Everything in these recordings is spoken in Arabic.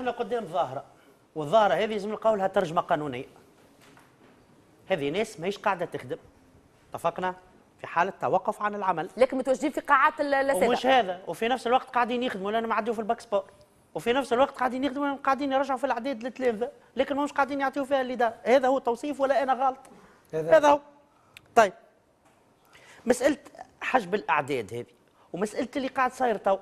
احنا قدام ظاهره والظاهره هذه لازم نلقاو لها ترجمه قانونيه هذه ناس ماهيش قاعده تخدم اتفقنا في حاله توقف عن العمل لكن متواجدين في قاعات الاساتذه ومش هذا وفي نفس الوقت قاعدين يخدموا لانهم عدوا في الباك سبور وفي نفس الوقت قاعدين يخدموا لانهم قاعدين يرجعوا في الاعداد للتلامذه لكن مش قاعدين يعطيوا فيها اللي هذا هو توصيف ولا انا غلط هذا, هذا هو طيب مساله حجب الاعداد هذه ومساله اللي قاعد صاير تو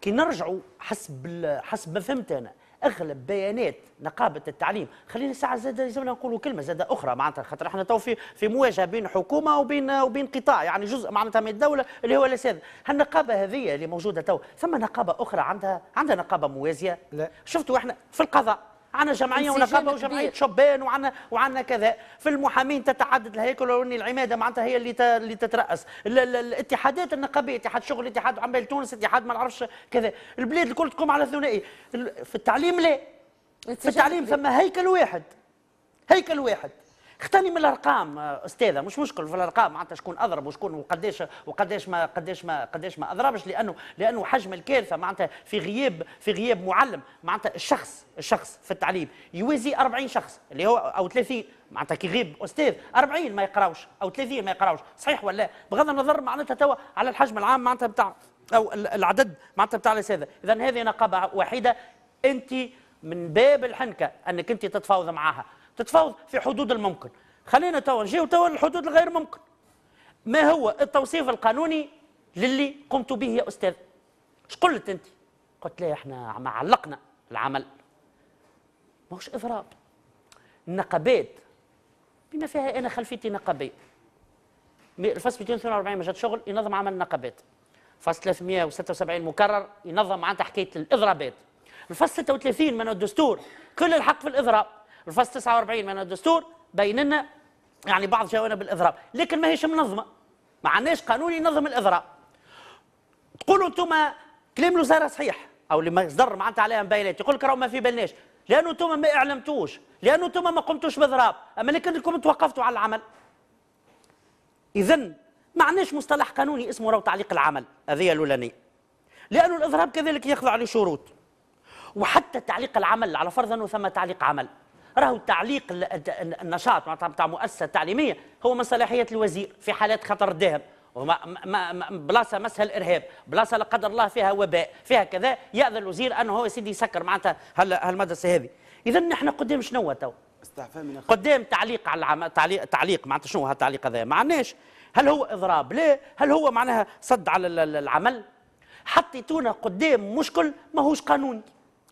كي نرجعوا حسب حسب ما فهمت انا اغلب بيانات نقابه التعليم خلينا ساعه زاد لازمنا نقولوا كلمه زاد اخرى معناتها خاطر احنا تو في في مواجهه بين حكومه وبين وبين قطاع يعني جزء معناتها من الدوله اللي هو الاساتذه النقابه هذه اللي موجوده تو ثم نقابه اخرى عندها عندها نقابه موازيه لا شفتوا احنا في القضاء عندنا جمعيه ونقابه وجمعيه شبان وعندنا وعندنا كذا في المحامين تتعدد الهيكل وان العماده معناتها هي اللي اللي تتراس الاتحادات النقابيه اتحاد شغل اتحاد عمال تونس اتحاد ما نعرفش كذا البلاد الكل تقوم على ثنائي في التعليم لا في التعليم ثم هيكل واحد هيكل واحد اختاني من الارقام استاذه مش مشكل في الارقام معناتها شكون اضرب وشكون وقداش وقداش ما قداش ما قداش ما اضربش لانه لانه حجم الكارثه معناتها في غياب في غياب معلم معناتها الشخص الشخص في التعليم يوازي 40 شخص اللي هو او 30 معناتها كي غيب استاذ 40 ما يقراوش او 30 ما يقراوش صحيح ولا لا بغض النظر معناتها توا على الحجم العام معناتها بتاع او العدد معناتها بتاع الاساتذه اذا هذه نقابه وحيده انت من باب الحنكه انك انت تتفاوض معاها تتفاوض في حدود الممكن خلينا توا نجيو توا للحدود الغير ممكن ما هو التوصيف القانوني للي قمت به يا استاذ اش قلت انت قلت لا احنا ما علقنا العمل ماهوش اضراب النقابات بما فيها انا خلفيتي نقابيه الفصل 242 مجات شغل ينظم عمل النقابات الفصل 376 مكرر ينظم معناتها حكايه الاضرابات الفصل 36 من الدستور كل الحق في الاضراب بالفصل 49 من الدستور بيننا يعني بعض جوانب الاضراب لكن ماهيش منظمه ما عندناش قانون ينظم الاضراب تقولوا انتم كلام الوزاره صحيح او اللي مصدر معناتها عليها بيانات يقول لك راه ما في بالناش لانه انتم ما اعلمتوش لانه انتم ما قمتوش باضراب اما لكنكم توقفتوا على العمل اذا ما عندناش مصطلح قانوني اسمه راهو تعليق العمل هذه الاولانيه لانه الاضراب كذلك يخضع لشروط وحتى تعليق العمل على فرض انه ثم تعليق عمل راهو تعليق النشاط معناتها نتاع مؤسسه تعليميه هو من صلاحيه الوزير في حالات خطر الدهم وما ما ما بلاصه مسها الارهاب بلاصه لا قدر الله فيها وباء فيها كذا ياذن الوزير انه هو يا سيدي يسكر معناتها هالمدرسه هذه اذا نحن قدام شنو تو استعفاء من قدام تعليق على العم... تعليق تعليق معناتها شنو هالتعليق هذا ما عندناش هل هو اضراب لا هل هو معناها صد على العمل حطيتونا قدام مشكل ماهوش قانوني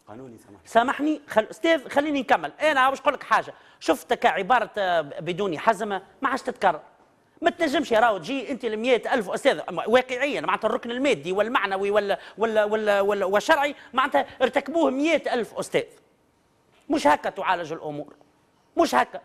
قانوني سامحني سامحني خل... استاذ خليني نكمل إيه، انا باش نقول لك حاجه شفتك عباره آه، بدون حزمه ما عادش تتكرر ما تنجمش يا راو تجي انت ل ألف استاذ واقعيا معناتها الركن المادي والمعنوي ولا ولا ولا, ولا والشرعي معناتها ارتكبوه ألف استاذ مش هكا تعالج الامور مش هكا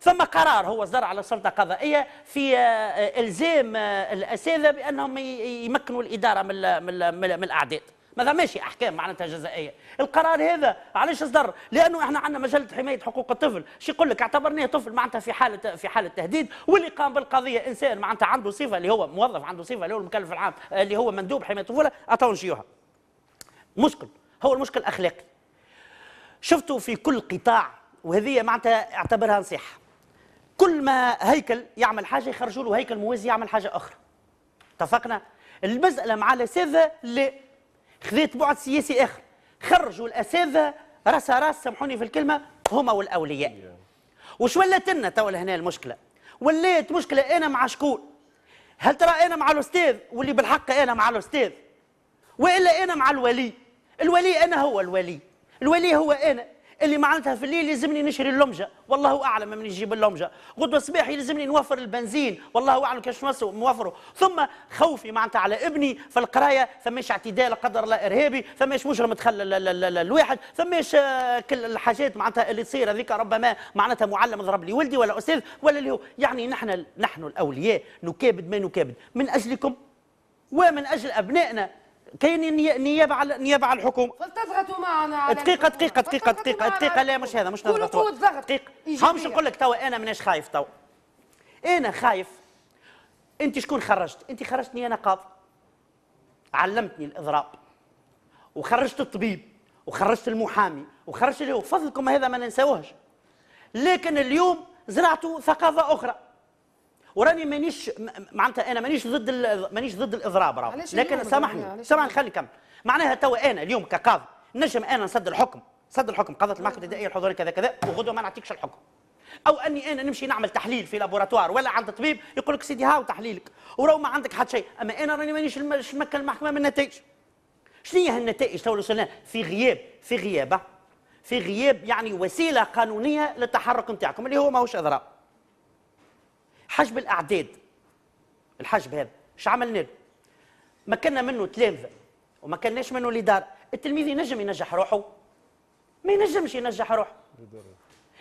ثم قرار هو صدر على السلطه القضائيه في آه، آه، الزام الاساتذه بانهم يمكنوا الاداره من من الاعداد ما ماشي احكام معناتها جزائيه القرار هذا علاش اصدر لانه احنا عندنا مجله حمايه حقوق الطفل شي يقول لك اعتبرناه طفل معناتها في حاله في حاله تهديد واللي قام بالقضيه انسان معناتها عنده صفه اللي هو موظف عنده صفه اللي هو المكلف العام اللي هو مندوب حمايه الطفوله اعطوه شيوها مشكل هو المشكل اخلاقي شفتوا في كل قطاع وهذه معناتها اعتبرها نصيحه كل ما هيكل يعمل حاجه يخرجوا له هيكل موازي يعمل حاجه اخرى اتفقنا المساله مع الاساتذه لا خذيت بعد سياسي اخر خرجوا الاساتذه راس راس سامحوني في الكلمه هما والاولياء وش ولات لنا توا هنا المشكله ولات مشكله انا مع شكون هل ترى انا مع الاستاذ واللي بالحق انا مع الاستاذ والا انا مع الولي الولي انا هو الولي الولي هو انا اللي معناتها في الليل يلزمني نشري اللمجه والله اعلم من يجيب اللمجه غدوه الصباح يلزمني نوفر البنزين والله اعلم كاش نوفره ثم خوفي معناتها على ابني في القرايه فماش اعتدال قدر الله ارهابي فماش مجرم تخلى الواحد فماش آه، كل الحاجات معناتها اللي تصير هذيك ربما معناتها معلم ضرب لي ولدي ولا استاذ ولا اللي هو يعني نحن نحن الاولياء نكابد ما نكابد من اجلكم ومن اجل ابنائنا كاين نيابه على نيابه على الحكومه فلتضغطوا معنا على دقيقه دقيقه دقيقه دقيقه دقيقه لا مش هذا مش نضغطوا دقيقه ها مش نقول لك توا انا مناش خايف توا انا خايف انت شكون خرجت انت خرجتني انا قاضي علمتني الاضراب وخرجت الطبيب وخرجت المحامي وخرجت اللي فضلكم هذا ما ننساوهش لكن اليوم زرعتوا ثقافه اخرى وراني مانيش معناتها انا مانيش ضد مانيش ضد الاضراب راهو لكن سامحني سامحني يعني؟ خليني نكمل معناها توا انا اليوم كقاضي نجم انا نسد الحكم سد الحكم قضت المحكمه أيوة. الابتدائيه الحضور كذا كذا وغدوه ما نعطيكش الحكم او اني انا نمشي نعمل تحليل في لابوراتوار ولا عند طبيب يقول لك سيدي هاو تحليلك وراه ما عندك حد شيء اما انا راني مانيش نمكن المحكمه من النتائج شنو هي النتائج تو وصلنا في غياب في غيابه في غياب يعني وسيله قانونيه للتحرك نتاعكم اللي هو ماهوش اضراب حجب الاعداد الحجب هذا اش عملنا له؟ مكنا منه تلامذه وما كناش منه لدار التلميذ ينجم ينجح روحه ما ينجمش ينجح روحه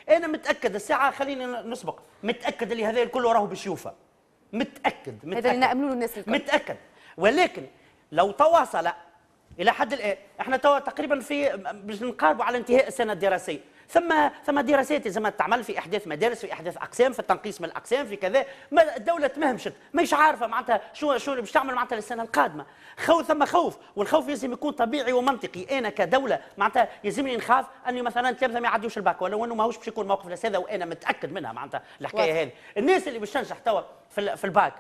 انا متاكد الساعه خليني نسبق متاكد اللي هذا الكل راهو باش يوفى متاكد متاكد هذا اللي نأمنوا له الناس الكل متاكد ولكن لو تواصل الى حد الان احنا توا تقريبا في باش نقاربوا على انتهاء السنه الدراسيه ثم ثم دراسات زعما تعمل في احداث مدارس في احداث اقسام في التنقيس من الاقسام في كذا ما الدوله تمهمشت ماهيش عارفه معناتها شو شو اللي باش تعمل معناتها السنه القادمه خوف ثم خوف والخوف لازم يكون طبيعي ومنطقي انا كدوله معناتها يلزمني نخاف اني مثلا تلامذه ما يعديوش الباك ولو انه ماهوش باش يكون موقف لساذة وانا متاكد منها معناتها الحكايه هذه الناس اللي باش تنجح توا في, في الباك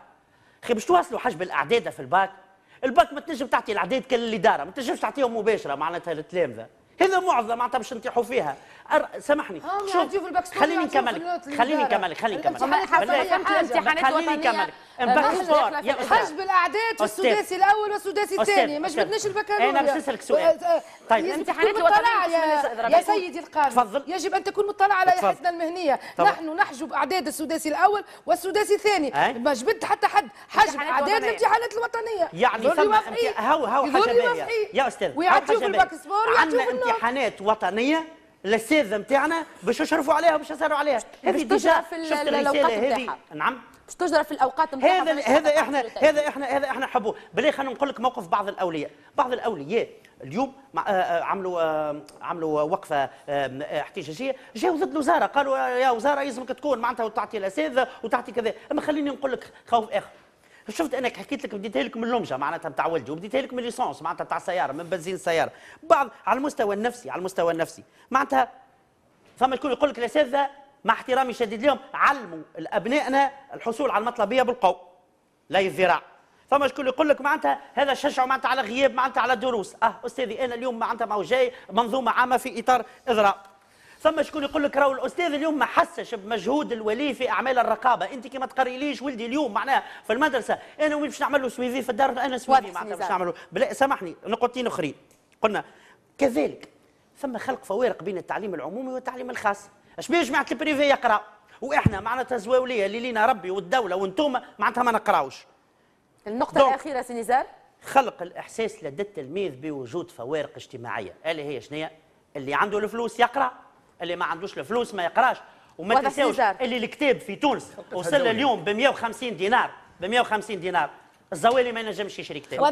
خي باش تواصلوا حجب الاعداد في الباك الباك ما تنجم تعطي الاعداد كل اللي ما تنجمش تعطيهم مباشره معناتها للتلامذه هذا معظم معناتها باش نطيحوا فيها أر... سامحني شوف خليني نكمل خليني نكمل خليني نكمل خليني نكمل خليني يا خليني حجب الاعداد في السداسي الاول والسداسي الثاني خليني بدناش البكالوريا انا باش نسالك سؤال آه، طيب خليني الوطنيه يا, يا سيدي القارئ خليني يجب ان تكون مطلع على خليني المهنيه خليني نحن نحجب اعداد السداسي الاول والسداسي الثاني خليني ما خليني حتى حد حجب اعداد الامتحانات الوطنيه يعني ثم هو هو حجبيه يا استاذ خليني الباك خليني عندنا امتحانات وطنيه الاستاذه نتاعنا باش يشرفوا عليها وباش يسهروا عليها هذه ديجا في الاوقات نتاعها نعم باش تجرى في الاوقات نتاعها هذا هذا احنا هذا احنا هذا احنا حبوه بلي خلينا نقول لك موقف بعض الاولياء بعض الاولياء اليوم آه، آه، عملوا آه، عملوا وقفه احتجاجيه جاوا ضد الوزاره قالوا يا وزاره يلزمك تكون معناتها وتعطي الاساتذه وتعطي كذا اما خليني نقول لك خوف اخر شفت انك حكيت لك بديتها لك من اللمجه معناتها نتاع ولدي وبديتها لك من ليسونس معناتها نتاع السياره من بنزين السياره بعض على المستوى النفسي على المستوى النفسي معناتها فما شكون يقول لك الاساتذه مع احترامي الشديد لهم علموا لابنائنا الحصول على المطلبيه بالقوه لا الذراع فما شكون يقول لك معناتها هذا شجعه معناتها على غياب معناتها على دروس اه استاذي انا اليوم معناتها ما جاي منظومه عامه في اطار اضراب ثم شكون يقول لك راهو الاستاذ اليوم ما حسش بمجهود الولي في اعمال الرقابه انت كي ما تقريليش ولدي اليوم معناها في المدرسه انا وين باش نعمل له سويفي في الدار انا سويفي معناها باش نعمل له سامحني نقطتين اخرين قلنا كذلك ثم خلق فوارق بين التعليم العمومي والتعليم الخاص اش بيه جماعه البريفي يقرا واحنا معناتها زواوليه اللي لينا ربي والدوله وانتم معناتها ما نقراوش النقطه الاخيره سي نزار خلق الاحساس لدى التلميذ بوجود فوارق اجتماعيه اللي هي شنو اللي عنده الفلوس يقرا اللي ما عندوش الفلوس ما يقراش وما تنساوش اللي الكتاب في تونس وصل اليوم ب 150 دينار ب 150 دينار الزوالي ما ينجمش يشري كتاب